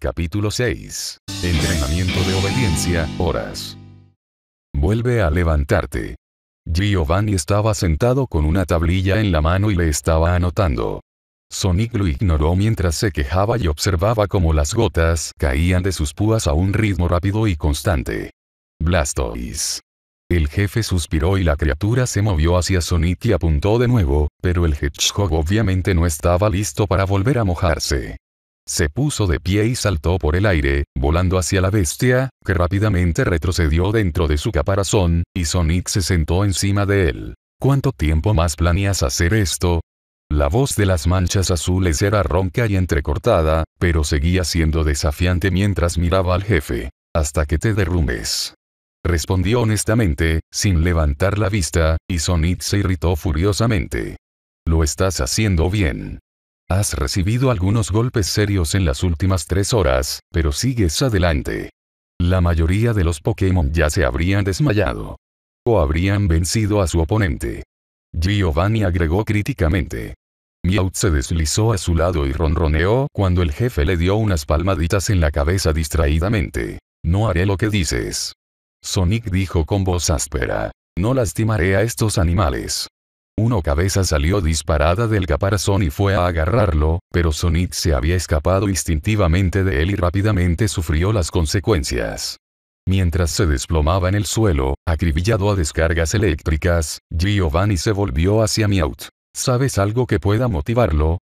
Capítulo 6. Entrenamiento de obediencia, horas. Vuelve a levantarte. Giovanni estaba sentado con una tablilla en la mano y le estaba anotando. Sonic lo ignoró mientras se quejaba y observaba cómo las gotas caían de sus púas a un ritmo rápido y constante. Blastoise. El jefe suspiró y la criatura se movió hacia Sonic y apuntó de nuevo, pero el Hedgehog obviamente no estaba listo para volver a mojarse. Se puso de pie y saltó por el aire, volando hacia la bestia, que rápidamente retrocedió dentro de su caparazón, y Sonic se sentó encima de él. ¿Cuánto tiempo más planeas hacer esto? La voz de las manchas azules era ronca y entrecortada, pero seguía siendo desafiante mientras miraba al jefe. Hasta que te derrumbes. Respondió honestamente, sin levantar la vista, y Sonic se irritó furiosamente. Lo estás haciendo bien. Has recibido algunos golpes serios en las últimas tres horas, pero sigues adelante. La mayoría de los Pokémon ya se habrían desmayado. O habrían vencido a su oponente. Giovanni agregó críticamente. Meowth se deslizó a su lado y ronroneó cuando el jefe le dio unas palmaditas en la cabeza distraídamente. No haré lo que dices. Sonic dijo con voz áspera. No lastimaré a estos animales. Uno cabeza salió disparada del caparazón y fue a agarrarlo, pero Sonic se había escapado instintivamente de él y rápidamente sufrió las consecuencias. Mientras se desplomaba en el suelo, acribillado a descargas eléctricas, Giovanni se volvió hacia Meowth. ¿Sabes algo que pueda motivarlo?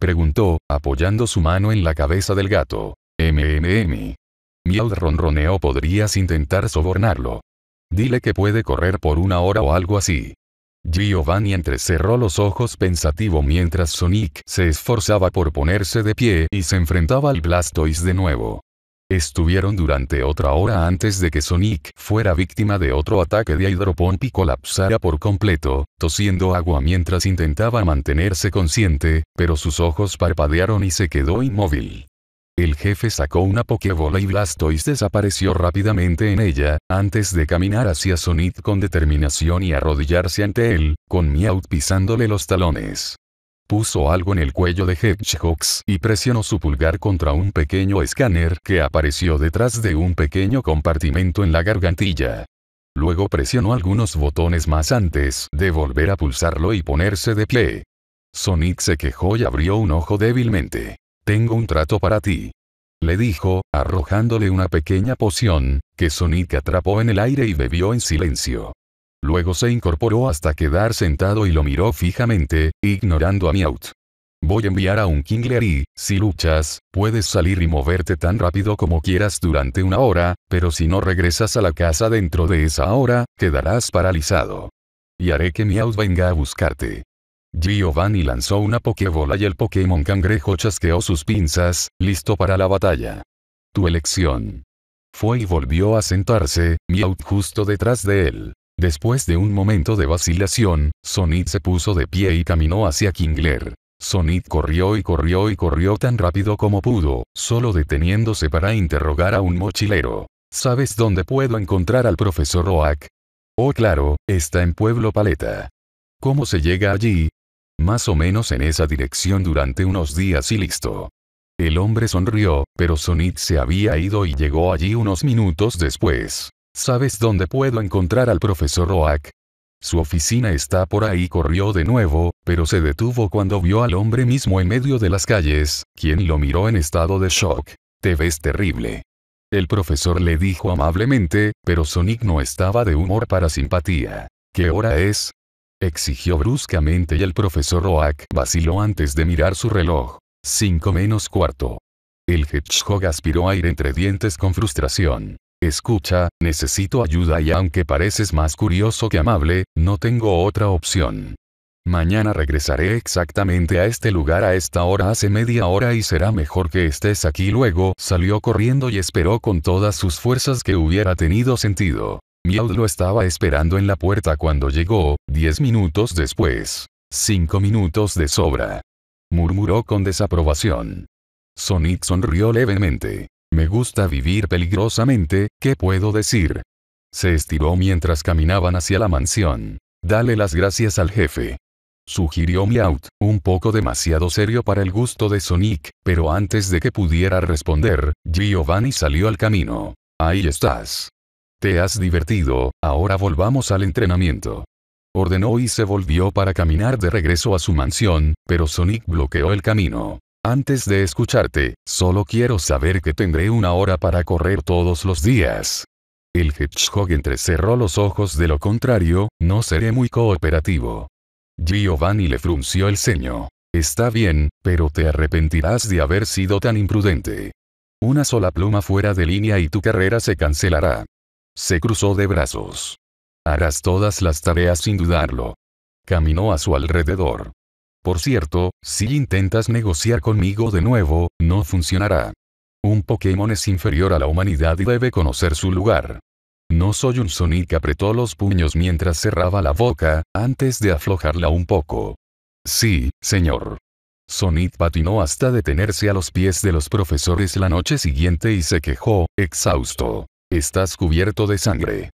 Preguntó, apoyando su mano en la cabeza del gato. MMM. Meowth ronroneó podrías intentar sobornarlo. Dile que puede correr por una hora o algo así. Giovanni entrecerró los ojos pensativo mientras Sonic se esforzaba por ponerse de pie y se enfrentaba al Blastoise de nuevo. Estuvieron durante otra hora antes de que Sonic fuera víctima de otro ataque de hydropomp y colapsara por completo, tosiendo agua mientras intentaba mantenerse consciente, pero sus ojos parpadearon y se quedó inmóvil. El jefe sacó una Pokébola y Blastoise desapareció rápidamente en ella, antes de caminar hacia Sonic con determinación y arrodillarse ante él, con Meowth pisándole los talones. Puso algo en el cuello de Hedgehogs y presionó su pulgar contra un pequeño escáner que apareció detrás de un pequeño compartimento en la gargantilla. Luego presionó algunos botones más antes de volver a pulsarlo y ponerse de pie. Sonic se quejó y abrió un ojo débilmente. Tengo un trato para ti. Le dijo, arrojándole una pequeña poción, que Sonic atrapó en el aire y bebió en silencio. Luego se incorporó hasta quedar sentado y lo miró fijamente, ignorando a Meowth. Voy a enviar a un Kingler y, si luchas, puedes salir y moverte tan rápido como quieras durante una hora, pero si no regresas a la casa dentro de esa hora, quedarás paralizado. Y haré que Meowth venga a buscarte. Giovanni lanzó una pokebola y el Pokémon cangrejo chasqueó sus pinzas, listo para la batalla. Tu elección. Fue y volvió a sentarse, Meowth justo detrás de él. Después de un momento de vacilación, Sonic se puso de pie y caminó hacia Kingler. Sonic corrió y corrió y corrió tan rápido como pudo, solo deteniéndose para interrogar a un mochilero. ¿Sabes dónde puedo encontrar al profesor Oak? Oh claro, está en Pueblo Paleta. ¿Cómo se llega allí? más o menos en esa dirección durante unos días y listo. El hombre sonrió, pero Sonic se había ido y llegó allí unos minutos después. ¿Sabes dónde puedo encontrar al profesor Oak? Su oficina está por ahí. Corrió de nuevo, pero se detuvo cuando vio al hombre mismo en medio de las calles, quien lo miró en estado de shock. Te ves terrible. El profesor le dijo amablemente, pero Sonic no estaba de humor para simpatía. ¿Qué hora es? exigió bruscamente y el profesor Roach vaciló antes de mirar su reloj. 5 menos cuarto. El hedgehog aspiró aire entre dientes con frustración. Escucha, necesito ayuda y aunque pareces más curioso que amable, no tengo otra opción. Mañana regresaré exactamente a este lugar a esta hora hace media hora y será mejor que estés aquí. Luego salió corriendo y esperó con todas sus fuerzas que hubiera tenido sentido. Miaud lo estaba esperando en la puerta cuando llegó, diez minutos después. Cinco minutos de sobra. Murmuró con desaprobación. Sonic sonrió levemente. Me gusta vivir peligrosamente, ¿qué puedo decir? Se estiró mientras caminaban hacia la mansión. Dale las gracias al jefe. Sugirió Meowth, un poco demasiado serio para el gusto de Sonic, pero antes de que pudiera responder, Giovanni salió al camino. Ahí estás. Te has divertido, ahora volvamos al entrenamiento. Ordenó y se volvió para caminar de regreso a su mansión, pero Sonic bloqueó el camino. Antes de escucharte, solo quiero saber que tendré una hora para correr todos los días. El Hedgehog entrecerró los ojos de lo contrario, no seré muy cooperativo. Giovanni le frunció el ceño. Está bien, pero te arrepentirás de haber sido tan imprudente. Una sola pluma fuera de línea y tu carrera se cancelará. Se cruzó de brazos. Harás todas las tareas sin dudarlo. Caminó a su alrededor. Por cierto, si intentas negociar conmigo de nuevo, no funcionará. Un Pokémon es inferior a la humanidad y debe conocer su lugar. No soy un Sonic apretó los puños mientras cerraba la boca, antes de aflojarla un poco. Sí, señor. Sonic patinó hasta detenerse a los pies de los profesores la noche siguiente y se quejó, exhausto. Estás cubierto de sangre.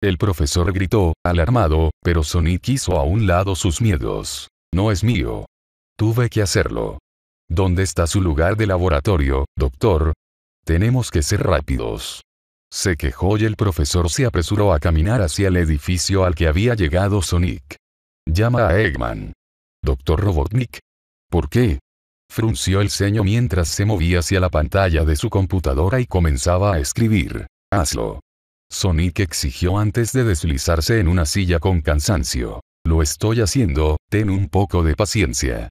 El profesor gritó, alarmado, pero Sonic hizo a un lado sus miedos. No es mío. Tuve que hacerlo. ¿Dónde está su lugar de laboratorio, doctor? Tenemos que ser rápidos. Se quejó y el profesor se apresuró a caminar hacia el edificio al que había llegado Sonic. Llama a Eggman. Doctor Robotnik. ¿Por qué? Frunció el ceño mientras se movía hacia la pantalla de su computadora y comenzaba a escribir. Hazlo. Sonic exigió antes de deslizarse en una silla con cansancio. Lo estoy haciendo, ten un poco de paciencia.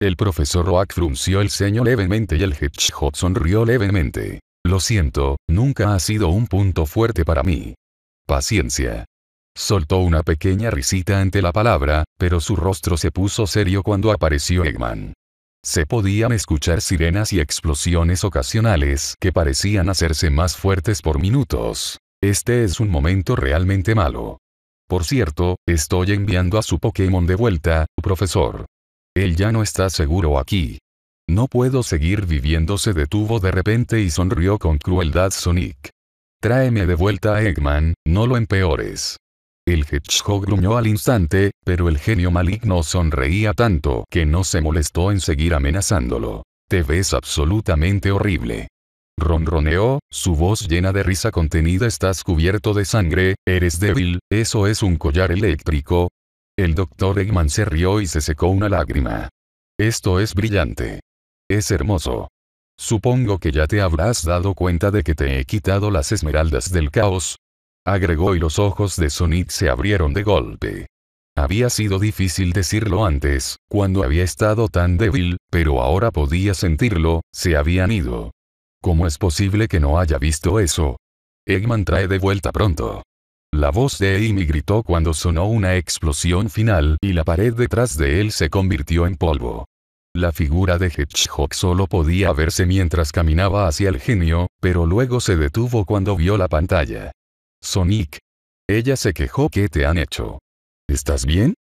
El profesor Roack frunció el ceño levemente y el Hedgehog sonrió levemente. Lo siento, nunca ha sido un punto fuerte para mí. Paciencia. Soltó una pequeña risita ante la palabra, pero su rostro se puso serio cuando apareció Eggman. Se podían escuchar sirenas y explosiones ocasionales que parecían hacerse más fuertes por minutos. Este es un momento realmente malo. Por cierto, estoy enviando a su Pokémon de vuelta, profesor. Él ya no está seguro aquí. No puedo seguir viviendo se detuvo de repente y sonrió con crueldad Sonic. Tráeme de vuelta a Eggman, no lo empeores. El hedgehog gruñó al instante, pero el genio maligno sonreía tanto que no se molestó en seguir amenazándolo. Te ves absolutamente horrible. Ronroneó, su voz llena de risa contenida estás cubierto de sangre, eres débil, eso es un collar eléctrico. El doctor Eggman se rió y se secó una lágrima. Esto es brillante. Es hermoso. Supongo que ya te habrás dado cuenta de que te he quitado las esmeraldas del caos, agregó y los ojos de Sonit se abrieron de golpe. Había sido difícil decirlo antes, cuando había estado tan débil, pero ahora podía sentirlo, se habían ido. ¿Cómo es posible que no haya visto eso? Eggman trae de vuelta pronto. La voz de Amy gritó cuando sonó una explosión final y la pared detrás de él se convirtió en polvo. La figura de Hedgehog solo podía verse mientras caminaba hacia el genio, pero luego se detuvo cuando vio la pantalla. Sonic. Ella se quejó que te han hecho. ¿Estás bien?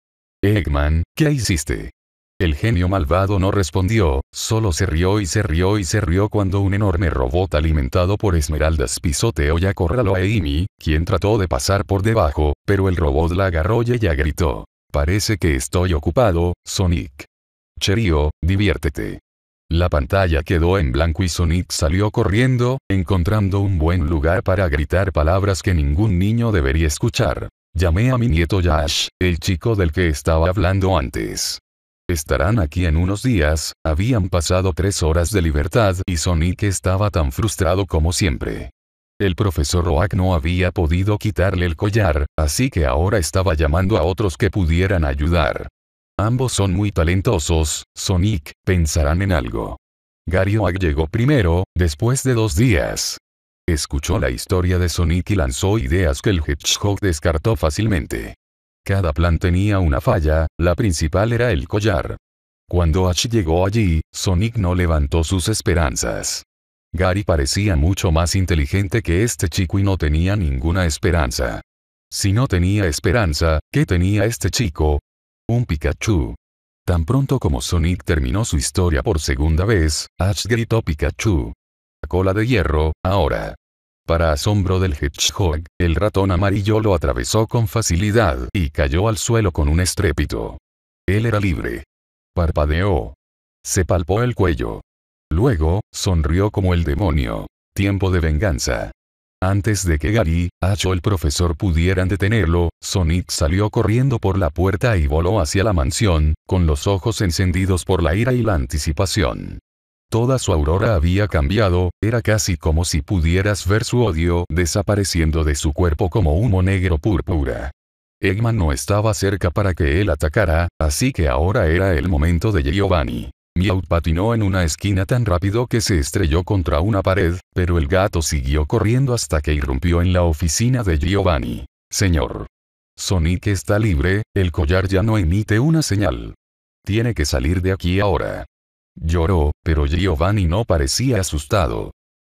Eggman, ¿qué hiciste? El genio malvado no respondió, solo se rió y se rió y se rió cuando un enorme robot alimentado por esmeraldas pisoteó y acorraló a Amy, quien trató de pasar por debajo, pero el robot la agarró y ella gritó. Parece que estoy ocupado, Sonic. Cherio, diviértete. La pantalla quedó en blanco y Sonic salió corriendo, encontrando un buen lugar para gritar palabras que ningún niño debería escuchar. Llamé a mi nieto Yash, el chico del que estaba hablando antes. Estarán aquí en unos días, habían pasado tres horas de libertad y Sonic estaba tan frustrado como siempre. El profesor Roak no había podido quitarle el collar, así que ahora estaba llamando a otros que pudieran ayudar. Ambos son muy talentosos, Sonic, pensarán en algo. Gary Oak llegó primero, después de dos días. Escuchó la historia de Sonic y lanzó ideas que el Hedgehog descartó fácilmente. Cada plan tenía una falla, la principal era el collar. Cuando Ash llegó allí, Sonic no levantó sus esperanzas. Gary parecía mucho más inteligente que este chico y no tenía ninguna esperanza. Si no tenía esperanza, ¿qué tenía este chico? un Pikachu. Tan pronto como Sonic terminó su historia por segunda vez, Ash gritó Pikachu. Cola de hierro, ahora. Para asombro del Hedgehog, el ratón amarillo lo atravesó con facilidad y cayó al suelo con un estrépito. Él era libre. Parpadeó. Se palpó el cuello. Luego, sonrió como el demonio. Tiempo de venganza. Antes de que Gary, o el profesor pudieran detenerlo, Sonic salió corriendo por la puerta y voló hacia la mansión, con los ojos encendidos por la ira y la anticipación. Toda su aurora había cambiado, era casi como si pudieras ver su odio desapareciendo de su cuerpo como humo negro púrpura. Eggman no estaba cerca para que él atacara, así que ahora era el momento de Giovanni. Miau patinó en una esquina tan rápido que se estrelló contra una pared, pero el gato siguió corriendo hasta que irrumpió en la oficina de Giovanni. Señor. Sonic está libre, el collar ya no emite una señal. Tiene que salir de aquí ahora. Lloró, pero Giovanni no parecía asustado.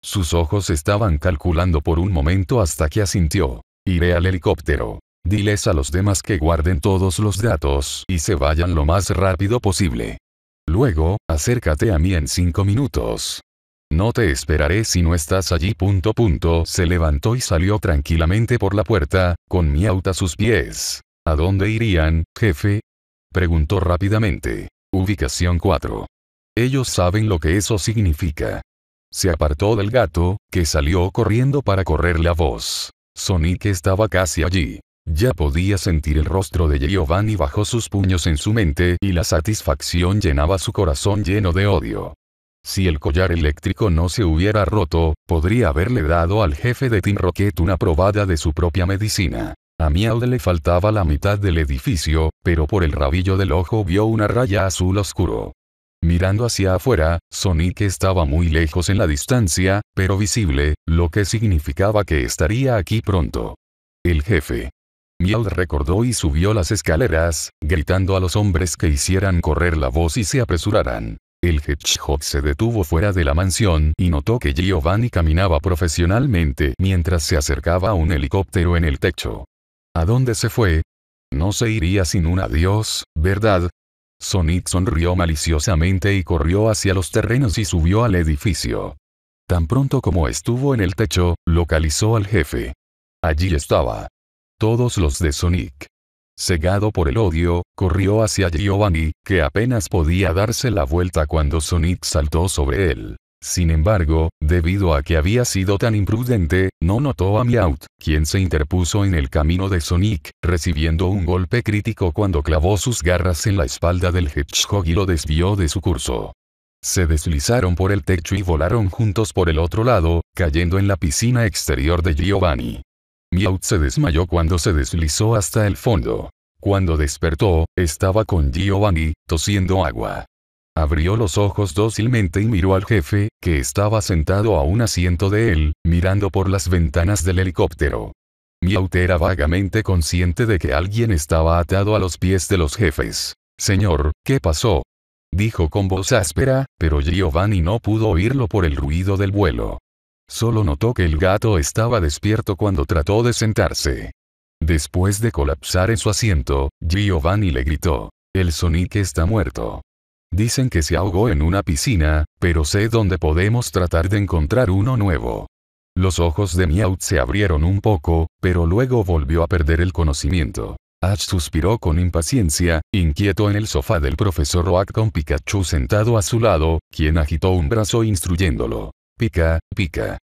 Sus ojos estaban calculando por un momento hasta que asintió. Iré al helicóptero. Diles a los demás que guarden todos los datos y se vayan lo más rápido posible. Luego, acércate a mí en cinco minutos. No te esperaré si no estás allí. Punto punto. Se levantó y salió tranquilamente por la puerta, con mi a sus pies. ¿A dónde irían, jefe? Preguntó rápidamente. Ubicación 4. Ellos saben lo que eso significa. Se apartó del gato, que salió corriendo para correr la voz. Sonic estaba casi allí. Ya podía sentir el rostro de Giovanni bajo sus puños en su mente y la satisfacción llenaba su corazón lleno de odio. Si el collar eléctrico no se hubiera roto, podría haberle dado al jefe de Team Rocket una probada de su propia medicina. A Miaud le faltaba la mitad del edificio, pero por el rabillo del ojo vio una raya azul oscuro. Mirando hacia afuera, Sonic estaba muy lejos en la distancia, pero visible, lo que significaba que estaría aquí pronto. El jefe. Miaud recordó y subió las escaleras, gritando a los hombres que hicieran correr la voz y se apresuraran. El hedgehog se detuvo fuera de la mansión y notó que Giovanni caminaba profesionalmente mientras se acercaba a un helicóptero en el techo. ¿A dónde se fue? No se iría sin un adiós, ¿verdad? Sonic sonrió maliciosamente y corrió hacia los terrenos y subió al edificio. Tan pronto como estuvo en el techo, localizó al jefe. Allí estaba todos los de Sonic. Cegado por el odio, corrió hacia Giovanni, que apenas podía darse la vuelta cuando Sonic saltó sobre él. Sin embargo, debido a que había sido tan imprudente, no notó a Meowth, quien se interpuso en el camino de Sonic, recibiendo un golpe crítico cuando clavó sus garras en la espalda del Hedgehog y lo desvió de su curso. Se deslizaron por el techo y volaron juntos por el otro lado, cayendo en la piscina exterior de Giovanni. Miaut se desmayó cuando se deslizó hasta el fondo. Cuando despertó, estaba con Giovanni, tosiendo agua. Abrió los ojos dócilmente y miró al jefe, que estaba sentado a un asiento de él, mirando por las ventanas del helicóptero. Miaut era vagamente consciente de que alguien estaba atado a los pies de los jefes. Señor, ¿qué pasó? Dijo con voz áspera, pero Giovanni no pudo oírlo por el ruido del vuelo. Solo notó que el gato estaba despierto cuando trató de sentarse. Después de colapsar en su asiento, Giovanni le gritó. El Sonic está muerto. Dicen que se ahogó en una piscina, pero sé dónde podemos tratar de encontrar uno nuevo. Los ojos de Meowth se abrieron un poco, pero luego volvió a perder el conocimiento. Ash suspiró con impaciencia, inquieto en el sofá del profesor Oak con Pikachu sentado a su lado, quien agitó un brazo instruyéndolo. Pica, pica.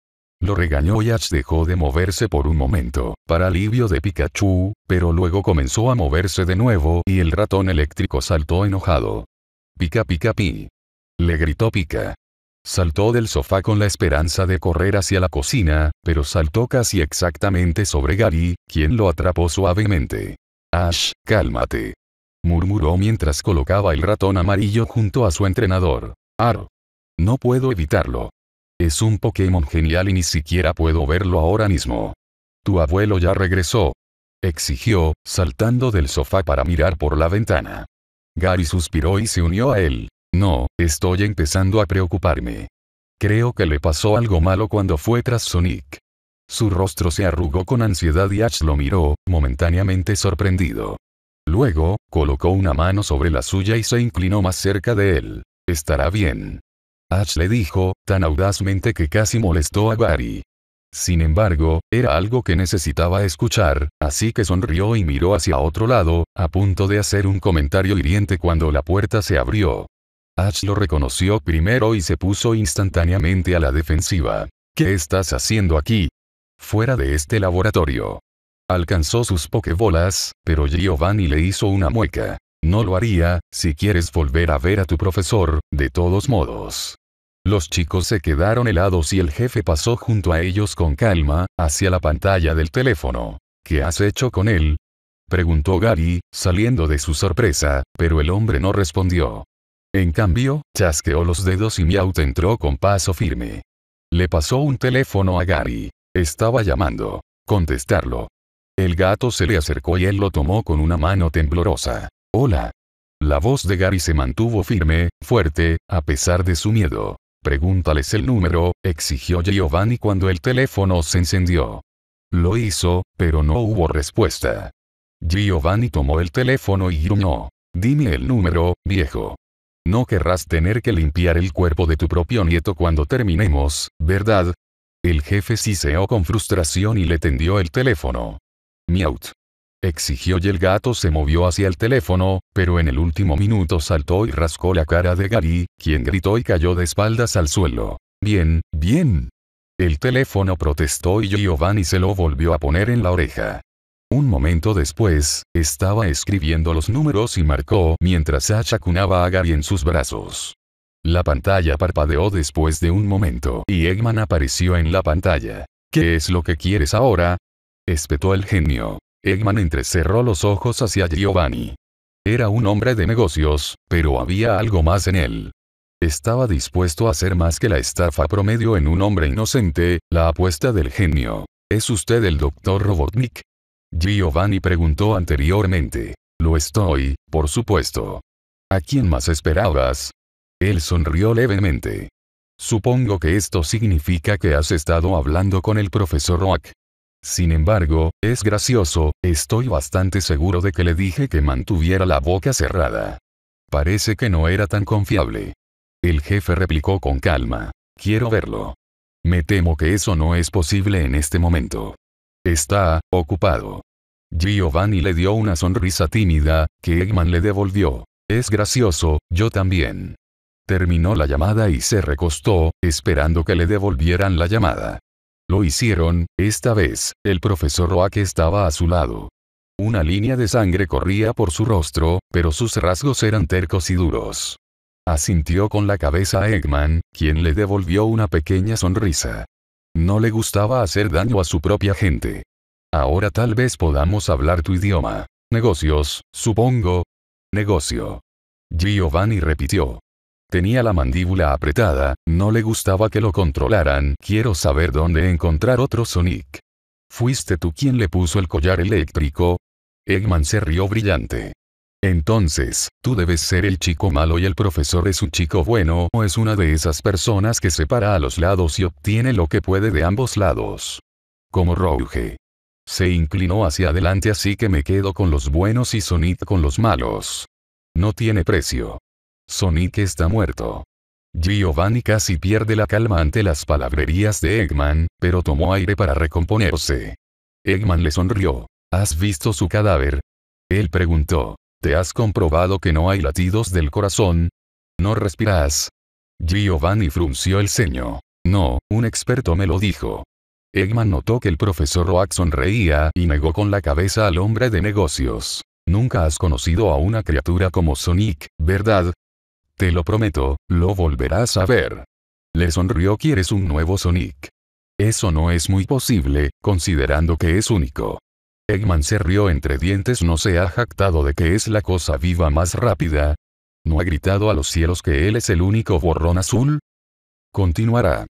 Lo regañó y Ash dejó de moverse por un momento, para alivio de Pikachu, pero luego comenzó a moverse de nuevo y el ratón eléctrico saltó enojado. Pica pica pi. Le gritó Pica. Saltó del sofá con la esperanza de correr hacia la cocina, pero saltó casi exactamente sobre Gary, quien lo atrapó suavemente. Ash, cálmate. Murmuró mientras colocaba el ratón amarillo junto a su entrenador. Ar. No puedo evitarlo. Es un Pokémon genial y ni siquiera puedo verlo ahora mismo. Tu abuelo ya regresó. Exigió, saltando del sofá para mirar por la ventana. Gary suspiró y se unió a él. No, estoy empezando a preocuparme. Creo que le pasó algo malo cuando fue tras Sonic. Su rostro se arrugó con ansiedad y Ash lo miró, momentáneamente sorprendido. Luego, colocó una mano sobre la suya y se inclinó más cerca de él. Estará bien. Ash le dijo, tan audazmente que casi molestó a Gary. Sin embargo, era algo que necesitaba escuchar, así que sonrió y miró hacia otro lado, a punto de hacer un comentario hiriente cuando la puerta se abrió. Ash lo reconoció primero y se puso instantáneamente a la defensiva. ¿Qué estás haciendo aquí? Fuera de este laboratorio. Alcanzó sus pokebolas, pero Giovanni le hizo una mueca. No lo haría, si quieres volver a ver a tu profesor, de todos modos. Los chicos se quedaron helados y el jefe pasó junto a ellos con calma, hacia la pantalla del teléfono. ¿Qué has hecho con él? preguntó Gary, saliendo de su sorpresa, pero el hombre no respondió. En cambio, chasqueó los dedos y Miaut entró con paso firme. Le pasó un teléfono a Gary. Estaba llamando. Contestarlo. El gato se le acercó y él lo tomó con una mano temblorosa. Hola. La voz de Gary se mantuvo firme, fuerte, a pesar de su miedo. Pregúntales el número, exigió Giovanni cuando el teléfono se encendió. Lo hizo, pero no hubo respuesta. Giovanni tomó el teléfono y gruñó. Dime el número, viejo. No querrás tener que limpiar el cuerpo de tu propio nieto cuando terminemos, ¿verdad? El jefe siseó con frustración y le tendió el teléfono. Miaut exigió y el gato se movió hacia el teléfono, pero en el último minuto saltó y rascó la cara de Gary, quien gritó y cayó de espaldas al suelo. Bien, bien. El teléfono protestó y Giovanni se lo volvió a poner en la oreja. Un momento después, estaba escribiendo los números y marcó mientras achacunaba a Gary en sus brazos. La pantalla parpadeó después de un momento y Eggman apareció en la pantalla. ¿Qué es lo que quieres ahora? espetó el genio. Eggman entrecerró los ojos hacia Giovanni. Era un hombre de negocios, pero había algo más en él. Estaba dispuesto a hacer más que la estafa promedio en un hombre inocente, la apuesta del genio. ¿Es usted el doctor Robotnik? Giovanni preguntó anteriormente. Lo estoy, por supuesto. ¿A quién más esperabas? Él sonrió levemente. Supongo que esto significa que has estado hablando con el profesor Rock. Sin embargo, es gracioso, estoy bastante seguro de que le dije que mantuviera la boca cerrada. Parece que no era tan confiable. El jefe replicó con calma. Quiero verlo. Me temo que eso no es posible en este momento. Está, ocupado. Giovanni le dio una sonrisa tímida, que Eggman le devolvió. Es gracioso, yo también. Terminó la llamada y se recostó, esperando que le devolvieran la llamada. Lo hicieron, esta vez, el profesor que estaba a su lado. Una línea de sangre corría por su rostro, pero sus rasgos eran tercos y duros. Asintió con la cabeza a Eggman, quien le devolvió una pequeña sonrisa. No le gustaba hacer daño a su propia gente. Ahora tal vez podamos hablar tu idioma. Negocios, supongo. Negocio. Giovanni repitió. Tenía la mandíbula apretada, no le gustaba que lo controlaran. Quiero saber dónde encontrar otro Sonic. ¿Fuiste tú quien le puso el collar eléctrico? Eggman se rió brillante. Entonces, tú debes ser el chico malo y el profesor es un chico bueno o es una de esas personas que se para a los lados y obtiene lo que puede de ambos lados. Como Rouge. Se inclinó hacia adelante así que me quedo con los buenos y Sonic con los malos. No tiene precio. Sonic está muerto. Giovanni casi pierde la calma ante las palabrerías de Eggman, pero tomó aire para recomponerse. Eggman le sonrió. ¿Has visto su cadáver? Él preguntó. ¿Te has comprobado que no hay latidos del corazón? No respiras. Giovanni frunció el ceño. No, un experto me lo dijo. Eggman notó que el profesor Roack sonreía y negó con la cabeza al hombre de negocios. Nunca has conocido a una criatura como Sonic, ¿verdad? Te lo prometo, lo volverás a ver. Le sonrió ¿Quieres un nuevo Sonic? Eso no es muy posible, considerando que es único. Eggman se rió entre dientes no se ha jactado de que es la cosa viva más rápida. ¿No ha gritado a los cielos que él es el único borrón azul? Continuará.